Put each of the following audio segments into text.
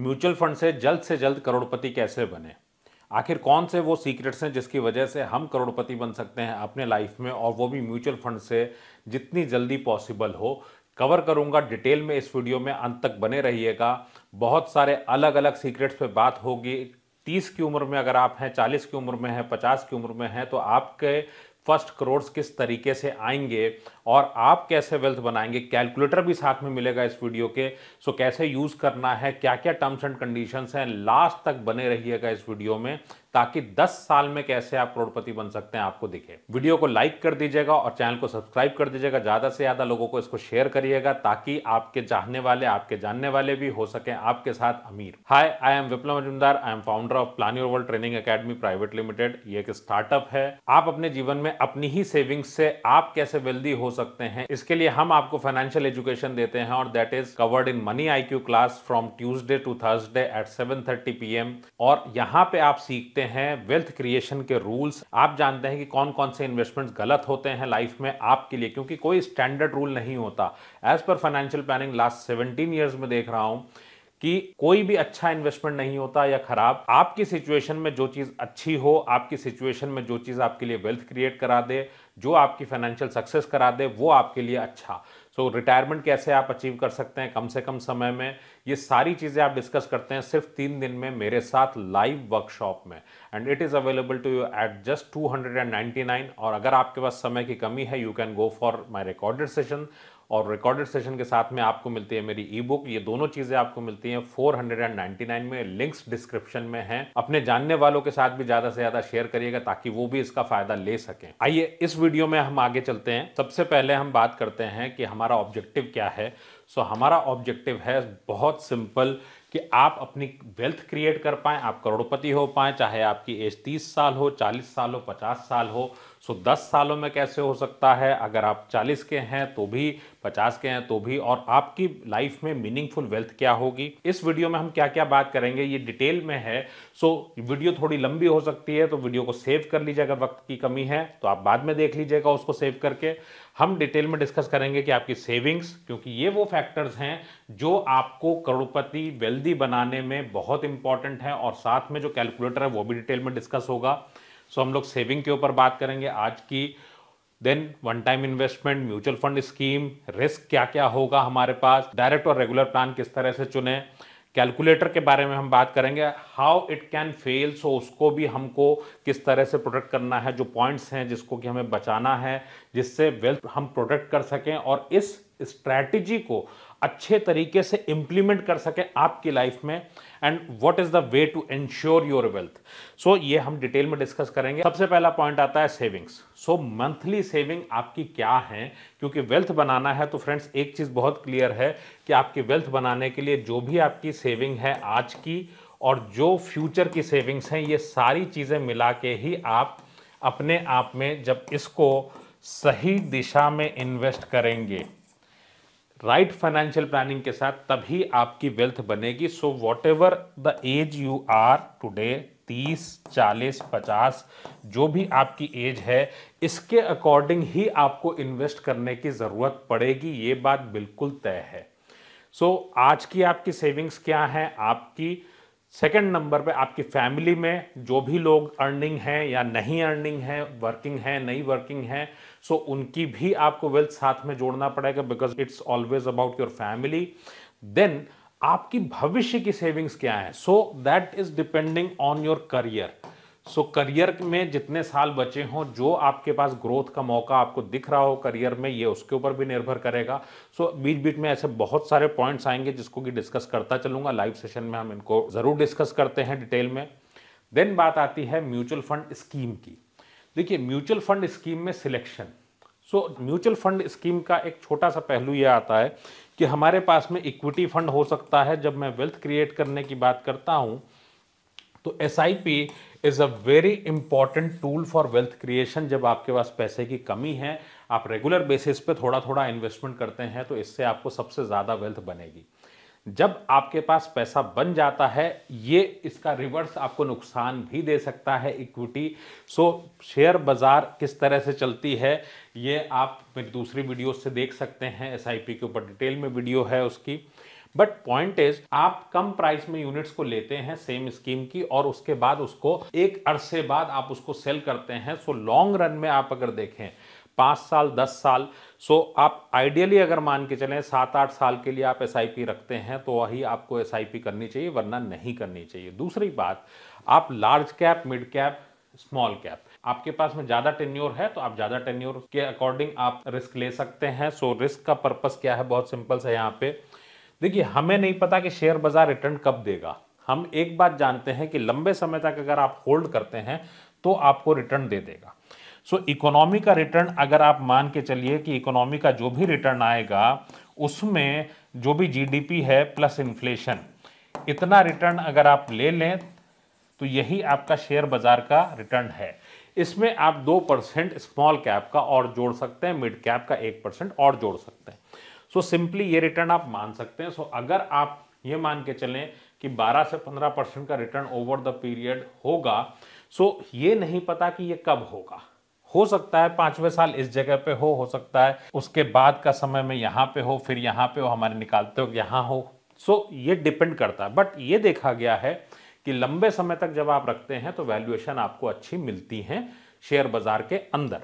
mutual fund से जल्द से जल्द करोड़पति कैसे बने आखिर कौन से वो सीक्रेट्स हैं जिसकी वजह से हम करोड़पति बन सकते हैं अपने लाइफ में और वो भी म्यूचुअल फंड से जितनी जल्दी पॉसिबल हो कवर करूंगा डिटेल में इस वीडियो में अंत तक बने रहिएगा बहुत सारे अलग अलग सीक्रेट्स पे बात होगी तीस की उम्र में अगर आप हैं चालीस की उम्र में हैं पचास की उम्र में हैं तो आपके फर्स्ट करोड़्स किस तरीके से आएंगे और आप कैसे वेल्थ बनाएंगे कैलकुलेटर भी साथ में मिलेगा इस वीडियो के सो कैसे यूज़ करना है क्या क्या टर्म्स एंड कंडीशंस हैं लास्ट तक बने रहिएगा इस वीडियो में ताकि 10 साल में कैसे आप करोड़पति बन सकते हैं आपको दिखे वीडियो को लाइक कर दीजिएगा और चैनल को सब्सक्राइब कर दीजिएगा ज़्यादा से ज़्यादा लोगों को इसको शेयर करिएगा ताकि आपके चाहने वाले आपके जानने वाले भी हो सके आपके साथ अमीर hi I am Vipul Majumdar I am founder of plan your world training academy private limited ये एक स्टार्टअप है आप अपने जीवन में अपनी ही सेविंग से आप कैसे वेल्दी हो सकते हैं इसके लिए हम आपको फाइनेंशियल एजुकेशन देते हैं और that is covered in money I Q class from Tuesday to Thursday at seven thirty P M और यहाँ पे आप सीखते हैं वेल्थ क्रिएशन के रूल्स आप जानते हैं कि कौन कौन से इन्वेस्टमेंट गलत होते हैं लाइफ में आपके लिए क्योंकि कोई स्टैंडर्ड रूल नहीं होता एज पर financial planning last seventeen years में देख रहा हूँ कि कोई भी अच्छा इन्वेस्टमेंट नहीं होता या खराब आपकी सिचुएशन में जो चीज़ अच्छी हो आपकी सिचुएशन में जो चीज़ आपके लिए वेल्थ क्रिएट करा दे जो आपकी फाइनेंशियल सक्सेस करा दे वो आपके लिए अच्छा सो so, रिटायरमेंट कैसे आप अचीव कर सकते हैं कम से कम समय में ये सारी चीज़ें आप डिस्कस करते हैं सिर्फ तीन दिन में मेरे साथ लाइव वर्कशॉप में and it is available to you at just two और अगर आपके पास समय की कमी है you can go for my recorded session और रिकॉर्डेड सेशन के साथ में आपको मिलती है मेरी ई बुक ये दोनों चीजें आपको मिलती हैं 499 में लिंक्स डिस्क्रिप्शन में हैं अपने जानने वालों के साथ भी ज्यादा से ज्यादा शेयर करिएगा ताकि वो भी इसका फायदा ले सकें आइए इस वीडियो में हम आगे चलते हैं सबसे पहले हम बात करते हैं कि हमारा ऑब्जेक्टिव क्या है सो so, हमारा ऑब्जेक्टिव है बहुत सिंपल कि आप अपनी वेल्थ क्रिएट कर पाएं आप करोड़पति हो पाएं चाहे आपकी एज तीस साल हो चालीस साल हो पचास साल हो सो 10 सालों में कैसे हो सकता है अगर आप 40 के हैं तो भी 50 के हैं तो भी और आपकी लाइफ में मीनिंगफुल वेल्थ क्या होगी इस वीडियो में हम क्या क्या बात करेंगे ये डिटेल में है सो वीडियो थोड़ी लंबी हो सकती है तो वीडियो को सेव कर लीजिए अगर वक्त की कमी है तो आप बाद में देख लीजिएगा उसको सेव करके हम डिटेल में डिस्कस करेंगे कि आपकी सेविंग्स क्योंकि ये वो फैक्टर्स हैं जो आपको करोड़पति वेल्दी बनाने में बहुत इंपॉर्टेंट है और साथ में जो कैलकुलेटर है वो भी डिटेल में डिस्कस होगा सो हम लोग सेविंग के ऊपर बात करेंगे आज की then one time investment mutual fund scheme risk क्या क्या होगा हमारे पास डायरेक्ट और रेगुलर प्लान किस तरह से चुने कैलकुलेटर के बारे में हम बात करेंगे how it can fail so उसको भी हमको किस तरह से प्रोटेक्ट करना है जो पॉइंट्स हैं जिसको कि हमें बचाना है जिससे वेल्थ हम प्रोटेक्ट कर सकें और इस स्ट्रैटेजी को अच्छे तरीके से इम्प्लीमेंट कर सकें आपकी लाइफ में and what is the way to ensure your wealth so ये हम डिटेल में डिस्कस करेंगे सबसे पहला पॉइंट आता है सेविंग्स सो मंथली सेविंग आपकी क्या है क्योंकि वेल्थ बनाना है तो फ्रेंड्स एक चीज़ बहुत क्लियर है कि आपकी वेल्थ बनाने के लिए जो भी आपकी सेविंग है आज की और जो फ्यूचर की सेविंग्स हैं ये सारी चीज़ें मिला के ही आप अपने आप में जब इसको सही दिशा में इन्वेस्ट करेंगे राइट फाइनेंशियल प्लानिंग के साथ तभी आपकी वेल्थ बनेगी so whatever the age you are today तीस चालीस पचास जो भी आपकी एज है इसके अकॉर्डिंग ही आपको इन्वेस्ट करने की ज़रूरत पड़ेगी ये बात बिल्कुल तय है सो so, आज की आपकी सेविंग्स क्या है आपकी सेकंड नंबर पे आपकी फैमिली में जो भी लोग अर्निंग हैं या नहीं अर्निंग है वर्किंग है नहीं वर्किंग है सो so, उनकी भी आपको वेल्थ साथ में जोड़ना पड़ेगा because it's always about your family then आपकी भविष्य की सेविंग्स क्या है so that is depending on your career so career में जितने साल बचे हों जो आपके पास ग्रोथ का मौका आपको दिख रहा हो करियर में ये उसके ऊपर भी निर्भर करेगा सो so, बीच बीच में ऐसे बहुत सारे पॉइंट्स आएंगे जिसको कि डिस्कस करता चलूंगा लाइव सेशन में हम इनको ज़रूर डिस्कस करते हैं डिटेल में देन बात आती है म्यूचुअल फंड स्कीम की देखिए म्यूचुअल फंड स्कीम में selection so mutual fund scheme का एक छोटा सा पहलू यह आता है कि हमारे पास में इक्विटी फंड हो सकता है जब मैं वेल्थ क्रिएट करने की बात करता हूँ तो S I P is a very important tool for wealth creation जब आपके पास पैसे की कमी है आप रेगुलर बेसिस पे थोड़ा थोड़ा इन्वेस्टमेंट करते हैं तो इससे आपको सबसे ज़्यादा वेल्थ बनेगी जब आपके पास पैसा बन जाता है ये इसका रिवर्स आपको नुकसान भी दे सकता है इक्विटी सो शेयर बाज़ार किस तरह से चलती है ये आप मेरी दूसरी वीडियो से देख सकते हैं एस के ऊपर डिटेल में वीडियो है उसकी बट पॉइंट इज आप कम प्राइस में यूनिट्स को लेते हैं सेम स्कीम की और उसके बाद उसको एक अरसे बाद आप उसको सेल करते हैं सो लॉन्ग रन में आप अगर देखें पाँच साल दस साल सो आप आइडियली अगर मान के चलें सात आठ साल के लिए आप एस रखते हैं तो वही आपको एस करनी चाहिए वरना नहीं करनी चाहिए दूसरी बात आप large cap mid cap small cap आपके पास में ज़्यादा टेन्योर है तो आप ज़्यादा टेन्योर के अकॉर्डिंग आप रिस्क ले सकते हैं सो रिस्क का पर्पस क्या है बहुत सिंपल सा यहाँ पे देखिए हमें नहीं पता कि शेयर बाजार रिटर्न कब देगा हम एक बात जानते हैं कि लंबे समय तक अगर आप होल्ड करते हैं तो आपको रिटर्न दे देगा सो इकोनॉमी का रिटर्न अगर आप मान के चलिए कि इकोनॉमी का जो भी रिटर्न आएगा उसमें जो भी जीडीपी है प्लस इन्फ्लेशन इतना रिटर्न अगर आप ले लें तो यही आपका शेयर बाजार का रिटर्न है इसमें आप दो परसेंट स्मॉल कैप का और जोड़ सकते हैं मिड कैप का एक परसेंट और जोड़ सकते हैं सो सिंपली ये रिटर्न आप मान सकते हैं सो so, अगर आप ये मान के चलें कि 12 से 15 परसेंट का रिटर्न ओवर द पीरियड होगा सो so, ये नहीं पता कि ये कब होगा हो सकता है पांचवें साल इस जगह पे हो हो सकता है उसके बाद का समय में यहाँ पे हो फिर यहाँ पे हो हमारे निकालते हो यहाँ हो सो so, ये डिपेंड करता है बट ये देखा गया है कि लंबे समय तक जब आप रखते हैं तो वैल्यूएशन आपको अच्छी मिलती हैं शेयर बाजार के अंदर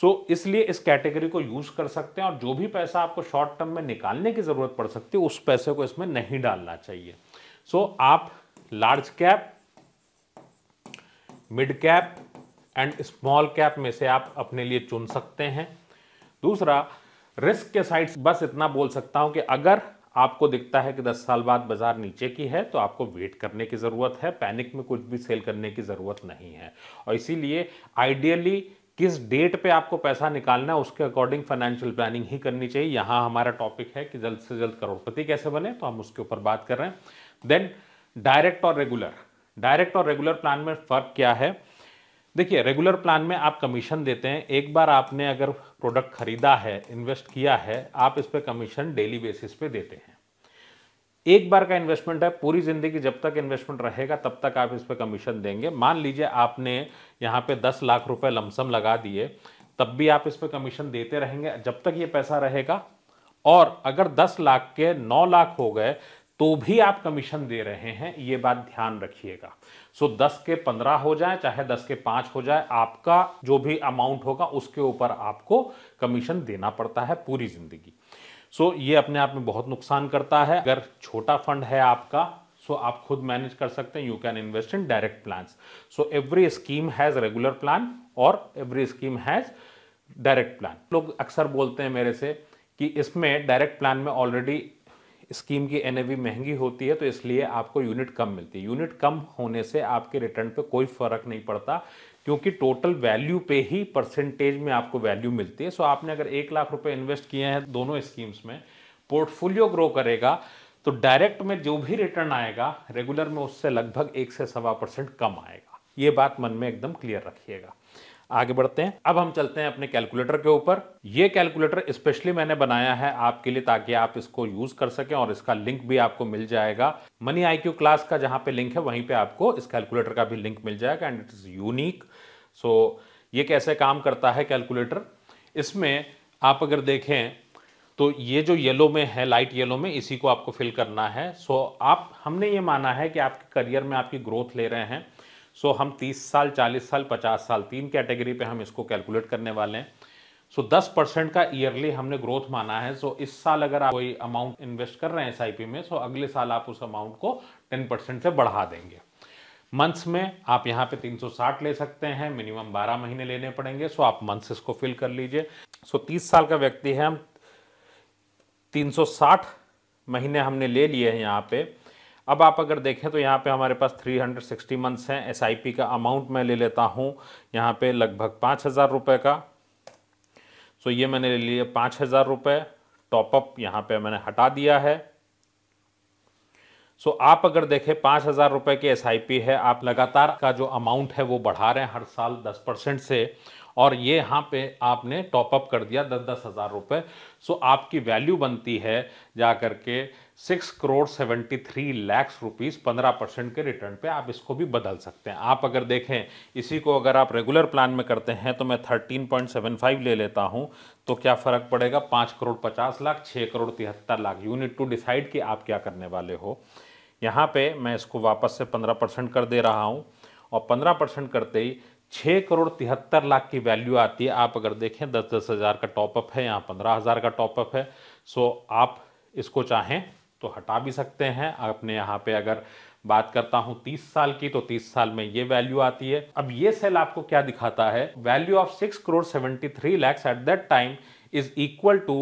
सो so, इसलिए इस कैटेगरी को यूज कर सकते हैं और जो भी पैसा आपको शॉर्ट टर्म में निकालने की जरूरत पड़ सकती है उस पैसे को इसमें नहीं डालना चाहिए सो so, आप large cap mid cap and small cap में से आप अपने लिए चुन सकते हैं दूसरा रिस्क के साइड बस इतना बोल सकता हूं कि अगर आपको दिखता है कि 10 साल बाद बाजार नीचे की है तो आपको वेट करने की ज़रूरत है पैनिक में कुछ भी सेल करने की ज़रूरत नहीं है और इसीलिए आइडियली किस डेट पे आपको पैसा निकालना है उसके अकॉर्डिंग फाइनेंशियल प्लानिंग ही करनी चाहिए यहाँ हमारा टॉपिक है कि जल्द से जल्द करोड़पति कैसे बने तो हम उसके ऊपर बात कर रहे हैं देन डायरेक्ट और रेगुलर डायरेक्ट और रेगुलर प्लान में फ़र्क क्या है देखिए रेगुलर प्लान में आप कमीशन देते हैं एक बार आपने अगर प्रोडक्ट खरीदा है इन्वेस्ट किया है आप इस पर कमीशन डेली बेसिस पे देते हैं एक बार का इन्वेस्टमेंट है पूरी ज़िंदगी जब तक इन्वेस्टमेंट रहेगा तब तक आप इस पर कमीशन देंगे मान लीजिए आपने यहाँ पे दस लाख रुपए लमसम लगा दिए तब भी आप इस पर कमीशन देते रहेंगे जब तक ये पैसा रहेगा और अगर दस लाख के नौ लाख हो गए तो भी आप कमीशन दे रहे हैं ये बात ध्यान रखिएगा सो so, दस के पंद्रह हो जाए चाहे दस के पांच हो जाए आपका जो भी अमाउंट होगा उसके ऊपर आपको कमीशन देना पड़ता है पूरी ज़िंदगी सो so, ये अपने आप में बहुत नुकसान करता है अगर छोटा फंड है आपका सो so, आप खुद मैनेज कर सकते हैं you can invest in direct plan so every scheme has regular plan और every scheme has direct plan लोग अक्सर बोलते हैं मेरे से कि इसमें डायरेक्ट प्लान में ऑलरेडी स्कीम की एन महंगी होती है तो इसलिए आपको यूनिट कम मिलती है यूनिट कम होने से आपके रिटर्न पे कोई फर्क नहीं पड़ता क्योंकि टोटल वैल्यू पे ही परसेंटेज में आपको वैल्यू मिलती है सो आपने अगर एक लाख रुपए इन्वेस्ट किए हैं दोनों स्कीम्स में पोर्टफोलियो ग्रो करेगा तो डायरेक्ट में जो भी रिटर्न आएगा रेगुलर में उससे लगभग एक से सवा परसेंट कम आएगा ये बात मन में एकदम क्लियर रखिएगा आगे बढ़ते हैं अब हम चलते हैं अपने कैलकुलेटर के ऊपर ये कैलकुलेटर स्पेशली मैंने बनाया है आपके लिए ताकि आप इसको यूज कर सकें और इसका लिंक भी आपको मिल जाएगा मनी आईक्यू क्लास का जहां पे लिंक है वहीं पे आपको इस कैलकुलेटर का भी लिंक मिल जाएगा and it is unique so ये कैसे काम करता है कैलकुलेटर इसमें आप अगर देखें तो ये जो येलो में है लाइट येलो में इसी को आपको फिल करना है सो so, आप हमने ये माना है कि आपके करियर में आपकी ग्रोथ ले रहे हैं सो हम 30 साल 40 साल 50 साल तीन कैटेगरी पे हम इसको कैलकुलेट करने वाले हैं सो so, 10 परसेंट का ईयरली हमने ग्रोथ माना है सो so, इस साल अगर आप कोई अमाउंट इन्वेस्ट कर रहे हैं एस में सो so, अगले साल आप उस अमाउंट को 10 परसेंट से बढ़ा देंगे मंथ्स में आप यहाँ पे 360 ले सकते हैं मिनिमम 12 महीने लेने पड़ेंगे सो so, आप मंथ्स इसको फिल कर लीजिए सो so, 30 साल का व्यक्ति है हम तीन महीने हमने ले लिए हैं यहाँ पे अब आप अगर देखें तो यहाँ पे हमारे पास 360 मंथ्स हैं एस का अमाउंट मैं ले लेता हूँ यहाँ पे लगभग पाँच हज़ार रुपये का सो ये मैंने ले लिया पाँच हज़ार रुपये टॉपअप यहाँ पे मैंने हटा दिया है सो आप अगर देखें पाँच हज़ार रुपये की एस है आप लगातार का जो अमाउंट है वो बढ़ा रहे हैं हर साल दस परसेंट से और ये यहाँ पे आपने टॉपअप कर दिया दस दस हज़ार रुपये सो आपकी वैल्यू बनती है जा करके के six crore seventy three lakhs rupees पंद्रह परसेंट के रिटर्न पे आप इसको भी बदल सकते हैं आप अगर देखें इसी को अगर आप रेगुलर प्लान में करते हैं तो मैं थर्टीन पॉइंट सेवन फाइव ले लेता हूं तो क्या फ़र्क पड़ेगा पाँच करोड़ पचास लाख छः करोड़ तिहत्तर लाख यू टू डिसाइड कि आप क्या करने वाले हो यहाँ पे मैं इसको वापस से पंद्रह परसेंट कर दे रहा हूँ और पंद्रह परसेंट करते ही छः करोड़ तिहत्तर लाख की वैल्यू आती है आप अगर देखें दस दस हज़ार का टॉपअप है यहाँ पंद्रह हज़ार का टॉपअप है सो आप इसको चाहें तो हटा भी सकते हैं अपने यहाँ पे अगर बात करता हूं 30 साल की तो 30 साल में ये वैल्यू आती है अब ये सेल आपको क्या दिखाता है value of six crore three lakhs at that time is equal to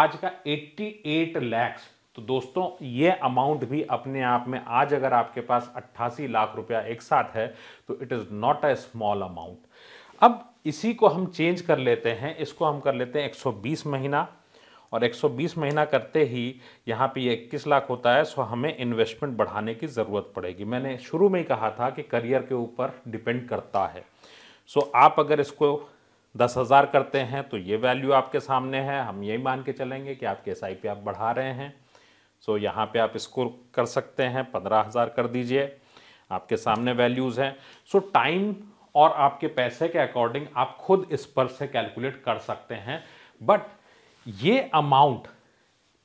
आज का एट लैक्स तो दोस्तों ये अमाउंट भी अपने आप में आज अगर आपके पास अट्ठासी लाख रुपया एक साथ है तो it is not a small amount अब इसी को हम चेंज कर लेते हैं इसको हम कर लेते हैं 120 महीना और 120 महीना करते ही यहाँ पे ये इक्कीस लाख होता है सो हमें इन्वेस्टमेंट बढ़ाने की ज़रूरत पड़ेगी मैंने शुरू में ही कहा था कि करियर के ऊपर डिपेंड करता है सो आप अगर इसको दस हज़ार करते हैं तो ये वैल्यू आपके सामने है हम यही मान के चलेंगे कि आपके एस आप बढ़ा रहे हैं सो यहाँ पे आप स्कोर कर सकते हैं पंद्रह हज़ार कर दीजिए आपके सामने वैल्यूज़ हैं सो टाइम और आपके पैसे के अकॉर्डिंग आप खुद इस पर से कैलकुलेट कर सकते हैं बट ये अमाउंट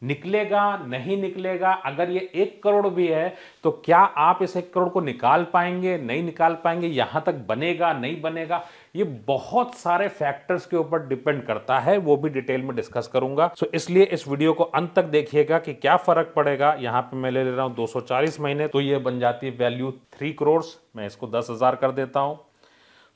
निकलेगा नहीं निकलेगा अगर ये एक करोड़ भी है तो क्या आप इस एक करोड़ को निकाल पाएंगे नहीं निकाल पाएंगे यहाँ तक बनेगा नहीं बनेगा ये बहुत सारे फैक्टर्स के ऊपर डिपेंड करता है वो भी डिटेल में डिस्कस करूंगा सो so, इसलिए इस वीडियो को अंत तक देखिएगा कि क्या फर्क पड़ेगा यहाँ पे मैं ले ले रहा हूँ दो महीने तो ये बन जाती है वैल्यू थ्री करोड़ मैं इसको दस हजार कर देता हूँ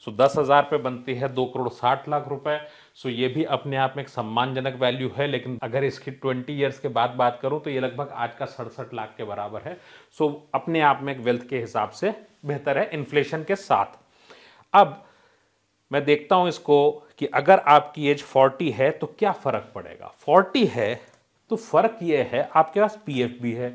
सो दस हज़ार पे बनती है दो करोड़ साठ लाख रुपए सो ये भी अपने आप में एक सम्मानजनक वैल्यू है लेकिन अगर इसकी ट्वेंटी ईयर्स के बाद बात करूँ तो ये लगभग आज का सड़सठ लाख के बराबर है सो अपने आप में एक वेल्थ के हिसाब से बेहतर है इन्फ्लेशन के साथ अब मैं देखता हूँ इसको कि अगर आपकी एज फोर्टी है तो क्या फ़र्क पड़ेगा फोर्टी है तो फ़र्क ये है आपके पास पी भी है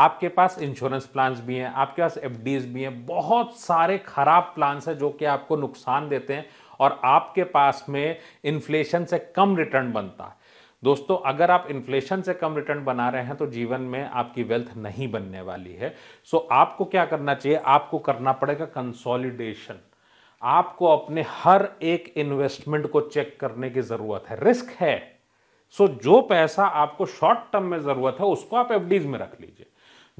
आपके पास इंश्योरेंस प्लान्स भी हैं आपके पास एफ भी हैं बहुत सारे खराब प्लान्स हैं जो कि आपको नुकसान देते हैं और आपके पास में इन्फ्लेशन से कम रिटर्न बनता है दोस्तों अगर आप इन्फ्लेशन से कम रिटर्न बना रहे हैं तो जीवन में आपकी वेल्थ नहीं बनने वाली है सो so, आपको क्या करना चाहिए आपको करना पड़ेगा कंसोलिडेशन आपको अपने हर एक इन्वेस्टमेंट को चेक करने की ज़रूरत है रिस्क है सो so, जो पैसा आपको शॉर्ट टर्म में ज़रूरत है उसको आप एफ में रख लीजिए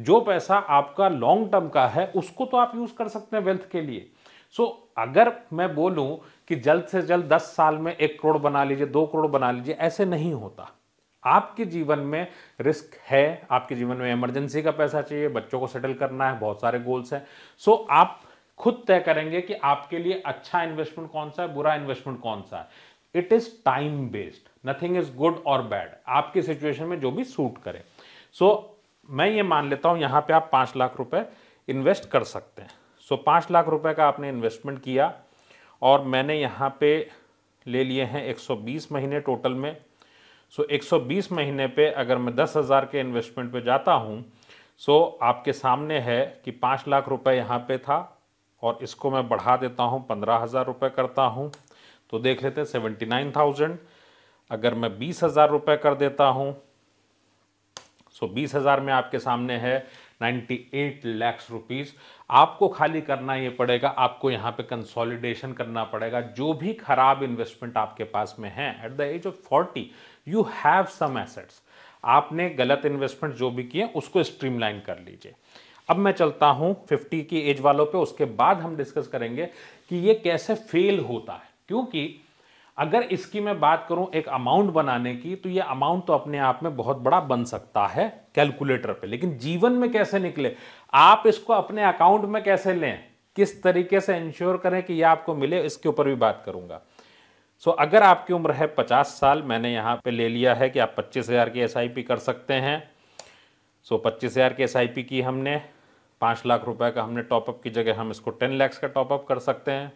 जो पैसा आपका लॉन्ग टर्म का है उसको तो आप यूज़ कर सकते हैं वेल्थ के लिए सो so, अगर मैं बोलूं कि जल्द से जल्द दस साल में एक करोड़ बना लीजिए दो करोड़ बना लीजिए ऐसे नहीं होता आपके जीवन में रिस्क है आपके जीवन में इमरजेंसी का पैसा चाहिए बच्चों को सेटल करना है बहुत सारे गोल्स हैं सो so, आप खुद तय करेंगे कि आपके लिए अच्छा इन्वेस्टमेंट कौन सा है बुरा इन्वेस्टमेंट कौन सा है it is time based nothing is good और बैड आपकी सिचुएशन में जो भी सूट करे सो so, मैं ये मान लेता हूँ यहाँ पे आप पाँच लाख रुपए इन्वेस्ट कर सकते हैं सो पाँच लाख रुपए का आपने इन्वेस्टमेंट किया और मैंने यहाँ पे ले लिए हैं 120 महीने टोटल में सो 120 महीने पे अगर मैं दस हज़ार के इन्वेस्टमेंट पे जाता हूँ सो आपके सामने है कि पाँच लाख रुपए यहाँ पे था और इसको मैं बढ़ा देता हूँ पंद्रह हज़ार रुपये करता हूँ तो देख लेते हैं सेवेंटी नाइन थाउजेंड अगर मैं बीस हज़ार रुपये कर देता हूँ सो तो बीस हज़ार में आपके सामने है 98 लाख रुपीस आपको खाली करना ये पड़ेगा आपको यहाँ पे कंसोलिडेशन करना पड़ेगा जो भी खराब इन्वेस्टमेंट आपके पास में है at the age of 40 you have some assets आपने गलत इन्वेस्टमेंट जो भी किए उसको स्ट्रीमलाइन कर लीजिए अब मैं चलता हूँ 50 की एज वालों पे उसके बाद हम डिस्कस करेंगे कि ये कैसे फेल होता है क्योंकि अगर इसकी मैं बात करूं एक अमाउंट बनाने की तो ये अमाउंट तो अपने आप में बहुत बड़ा बन सकता है कैलकुलेटर पे लेकिन जीवन में कैसे निकले आप इसको अपने अकाउंट में कैसे लें किस तरीके से इंश्योर करें कि यह आपको मिले इसके ऊपर भी बात करूंगा सो so, अगर आपकी उम्र है पचास साल मैंने यहाँ पे ले लिया है कि आप पच्चीस हज़ार की एस कर सकते हैं सो so, पच्चीस हज़ार की एस की हमने पाँच लाख रुपए का हमने टॉपअप की जगह हम इसको टेन लैक्स का टॉपअप कर सकते हैं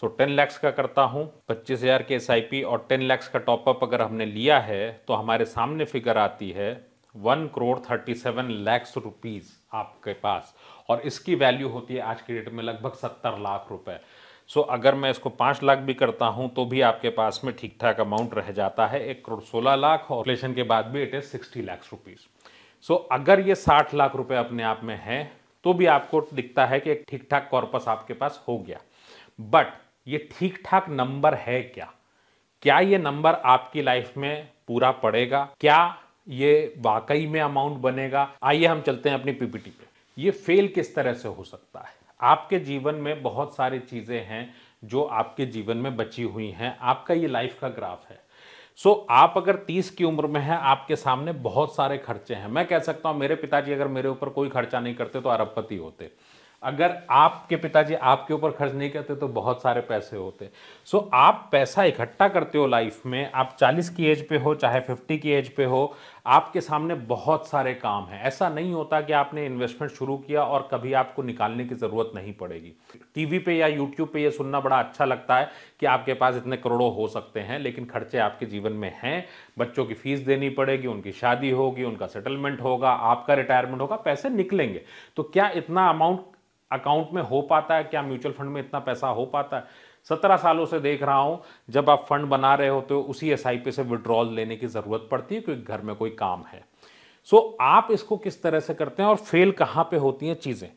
सो टेन लैक्स का करता हूँ पच्चीस हज़ार के एस और टेन लैक्स का टॉपअप अगर हमने लिया है तो हमारे सामने फिगर आती है one crore thirty seven lakhs rupees आपके पास और इसकी वैल्यू होती है आज के डेट में लगभग सत्तर लाख रुपए सो so, अगर मैं इसको पाँच लाख भी करता हूँ तो भी आपके पास में ठीक ठाक अमाउंट रह जाता है एक करोड़ सोलह लाख और इन्फ्लेशन के बाद भी it is sixty lakhs rupees so so, अगर ये साठ लाख रुपए अपने आप में है तो भी आपको दिखता है कि एक ठीक ठाक कॉर्पस आपके पास हो गया बट ये ठीक ठाक नंबर है क्या क्या ये नंबर आपकी लाइफ में पूरा पड़ेगा क्या ये वाकई में अमाउंट बनेगा आइए हम चलते हैं अपनी पीपीटी पे ये फेल किस तरह से हो सकता है आपके जीवन में बहुत सारी चीज़ें हैं जो आपके जीवन में बची हुई हैं आपका ये लाइफ का ग्राफ है सो so, आप अगर 30 की उम्र में हैं आपके सामने बहुत सारे खर्चे हैं मैं कह सकता हूँ मेरे पिताजी अगर मेरे ऊपर कोई खर्चा नहीं करते तो अरबपति होते अगर आपके पिताजी आपके ऊपर खर्च नहीं करते तो बहुत सारे पैसे होते सो so, आप पैसा इकट्ठा करते हो लाइफ में आप 40 की एज पे हो चाहे 50 की एज पे हो आपके सामने बहुत सारे काम हैं ऐसा नहीं होता कि आपने इन्वेस्टमेंट शुरू किया और कभी आपको निकालने की ज़रूरत नहीं पड़ेगी टीवी पे या यूट्यूब पे ये सुनना बड़ा अच्छा लगता है कि आपके पास इतने करोड़ों हो सकते हैं लेकिन खर्चे आपके जीवन में हैं बच्चों की फीस देनी पड़ेगी उनकी शादी होगी उनका सेटलमेंट होगा आपका रिटायरमेंट होगा पैसे निकलेंगे तो क्या इतना अमाउंट अकाउंट में हो पाता है क्या म्यूचुअल फंड में इतना पैसा हो पाता है सत्रह सालों से देख रहा हूं जब आप फंड बना रहे हो तो उसी एस पी से विड्रॉल लेने की ज़रूरत पड़ती है क्योंकि घर में कोई काम है सो so, आप इसको किस तरह से करते हैं और फेल कहां पे होती हैं चीज़ें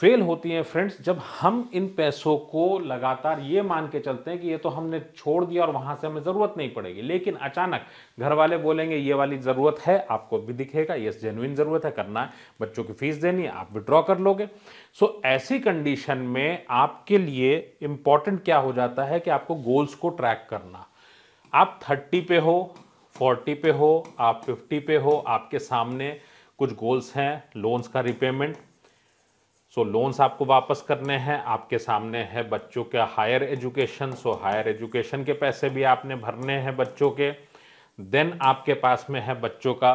फेल होती हैं फ्रेंड्स जब हम इन पैसों को लगातार ये मान के चलते हैं कि ये तो हमने छोड़ दिया और वहाँ से हमें ज़रूरत नहीं पड़ेगी लेकिन अचानक घर वाले बोलेंगे ये वाली ज़रूरत है आपको भी दिखेगा ये जेनुइन ज़रूरत है करना है बच्चों की फ़ीस देनी है आप विड्रॉ कर लोगे सो ऐसी कंडीशन में आपके लिए इम्पॉर्टेंट क्या हो जाता है कि आपको गोल्स को ट्रैक करना आप थर्टी पे हो फोर्टी पे हो आप फिफ्टी पे हो आपके सामने कुछ गोल्स हैं लोन्स का रिपेमेंट सो so, लोन्स आपको वापस करने हैं आपके सामने है बच्चों के higher education so higher education के पैसे भी आपने भरने हैं बच्चों के देन आपके पास में है बच्चों का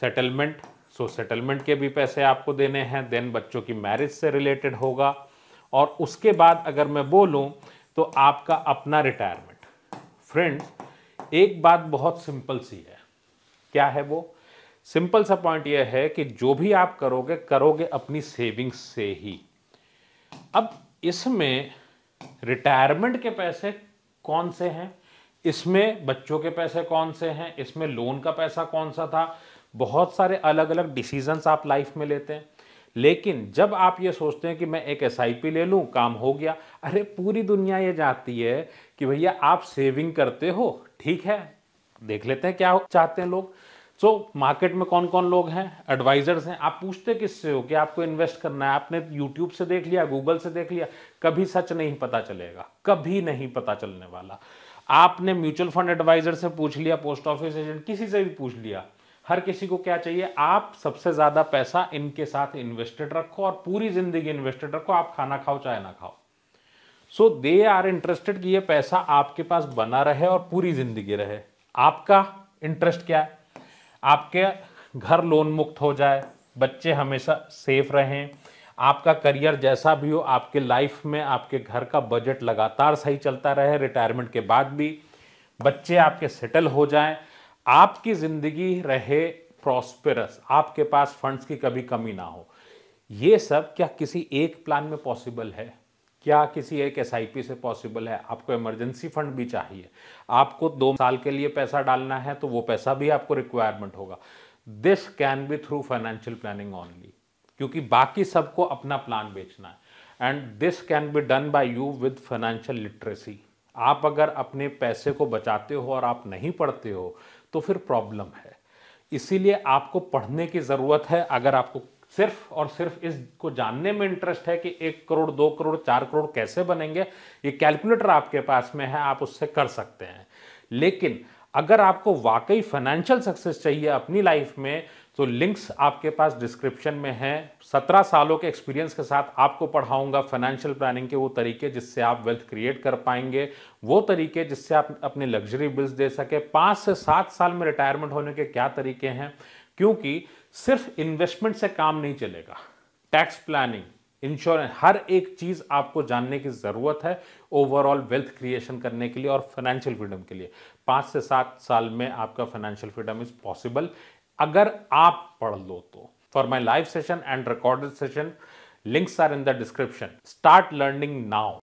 सेटलमेंट सो सेटलमेंट के भी पैसे आपको देने हैं देन बच्चों की मैरिज से रिलेटेड होगा और उसके बाद अगर मैं बोलूँ तो आपका अपना रिटायरमेंट फ्रेंड्स एक बात बहुत सिंपल सी है क्या है वो सिंपल सा पॉइंट यह है कि जो भी आप करोगे करोगे अपनी सेविंग्स से ही अब इसमें रिटायरमेंट के पैसे कौन से हैं इसमें बच्चों के पैसे कौन से हैं इसमें लोन का पैसा कौन सा था बहुत सारे अलग अलग डिसीजंस आप लाइफ में लेते हैं लेकिन जब आप ये सोचते हैं कि मैं एक एस ले लूं काम हो गया अरे पूरी दुनिया ये जाती है कि भैया आप सेविंग करते हो ठीक है देख लेते हैं क्या चाहते हैं लोग सो so, मार्केट में कौन कौन लोग हैं एडवाइजर्स हैं आप पूछते किससे हो कि आपको इन्वेस्ट करना है आपने यूट्यूब से देख लिया गूगल से देख लिया कभी सच नहीं पता चलेगा कभी नहीं पता चलने वाला आपने म्यूचुअल फंड एडवाइजर से पूछ लिया पोस्ट ऑफिस एजेंट किसी से भी पूछ लिया हर किसी को क्या चाहिए आप सबसे ज़्यादा पैसा इनके साथ इन्वेस्टेड रखो और पूरी ज़िंदगी इन्वेस्टेड रखो आप खाना खाओ चाहे ना खाओ सो दे आर इंटरेस्टेड कि ये पैसा आपके पास बना रहे और पूरी ज़िंदगी रहे आपका इंटरेस्ट क्या है आपके घर लोन मुक्त हो जाए बच्चे हमेशा सेफ रहें आपका करियर जैसा भी हो आपके लाइफ में आपके घर का बजट लगातार सही चलता रहे रिटायरमेंट के बाद भी बच्चे आपके सेटल हो जाएं आपकी ज़िंदगी रहे प्रॉस्पेरस आपके पास फंड्स की कभी कमी ना हो ये सब क्या किसी एक प्लान में पॉसिबल है क्या किसी एक एस से पॉसिबल है आपको इमरजेंसी फंड भी चाहिए आपको दो साल के लिए पैसा डालना है तो वो पैसा भी आपको रिक्वायरमेंट होगा this can be through financial planning only क्योंकि बाकी सबको अपना प्लान बेचना है and this can be done by you with financial literacy आप अगर अपने पैसे को बचाते हो और आप नहीं पढ़ते हो तो फिर प्रॉब्लम है इसीलिए आपको पढ़ने की ज़रूरत है अगर आपको सिर्फ और सिर्फ इसको जानने में इंटरेस्ट है कि एक करोड़ दो करोड़ चार करोड़ कैसे बनेंगे ये कैलकुलेटर आपके पास में है आप उससे कर सकते हैं लेकिन अगर आपको वाकई फाइनेंशियल सक्सेस चाहिए अपनी लाइफ में तो लिंक्स आपके पास डिस्क्रिप्शन में हैं सत्रह सालों के एक्सपीरियंस के साथ आपको पढ़ाऊंगा फाइनेंशियल प्लानिंग के वो तरीके जिससे आप वेल्थ क्रिएट कर पाएंगे वो तरीके जिससे आप अपने लग्जरी बिल्स दे सके पाँच से सात साल में रिटायरमेंट होने के क्या तरीके हैं क्योंकि सिर्फ इन्वेस्टमेंट से काम नहीं चलेगा टैक्स प्लानिंग इंश्योरेंस हर एक चीज़ आपको जानने की ज़रूरत है ओवरऑल वेल्थ क्रिएशन करने के लिए और फाइनेंशियल फ्रीडम के लिए पाँच से सात साल में आपका फाइनेंशियल फ्रीडम इज पॉसिबल अगर आप पढ़ लो तो for my live session and recorded session links are in the description start learning now